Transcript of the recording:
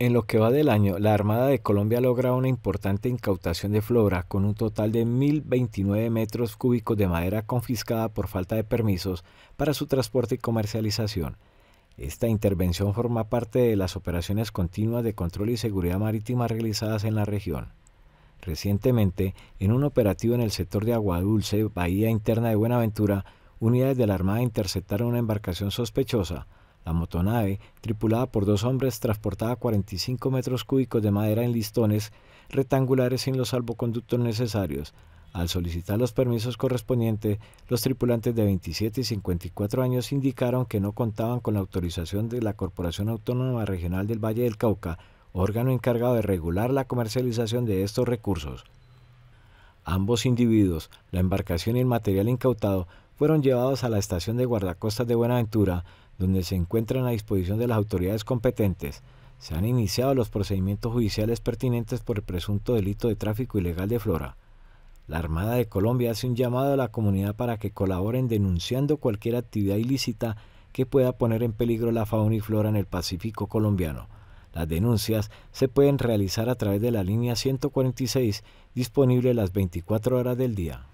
En lo que va del año, la Armada de Colombia logra una importante incautación de flora con un total de 1.029 metros cúbicos de madera confiscada por falta de permisos para su transporte y comercialización. Esta intervención forma parte de las operaciones continuas de control y seguridad marítima realizadas en la región. Recientemente, en un operativo en el sector de agua dulce, Bahía Interna de Buenaventura, unidades de la Armada interceptaron una embarcación sospechosa, la motonave, tripulada por dos hombres, transportaba 45 metros cúbicos de madera en listones rectangulares sin los salvoconductos necesarios. Al solicitar los permisos correspondientes, los tripulantes de 27 y 54 años indicaron que no contaban con la autorización de la Corporación Autónoma Regional del Valle del Cauca, órgano encargado de regular la comercialización de estos recursos. Ambos individuos, la embarcación y el material incautado fueron llevados a la estación de guardacostas de Buenaventura, donde se encuentran a disposición de las autoridades competentes. Se han iniciado los procedimientos judiciales pertinentes por el presunto delito de tráfico ilegal de flora. La Armada de Colombia hace un llamado a la comunidad para que colaboren denunciando cualquier actividad ilícita que pueda poner en peligro la fauna y flora en el Pacífico colombiano. Las denuncias se pueden realizar a través de la línea 146 disponible las 24 horas del día.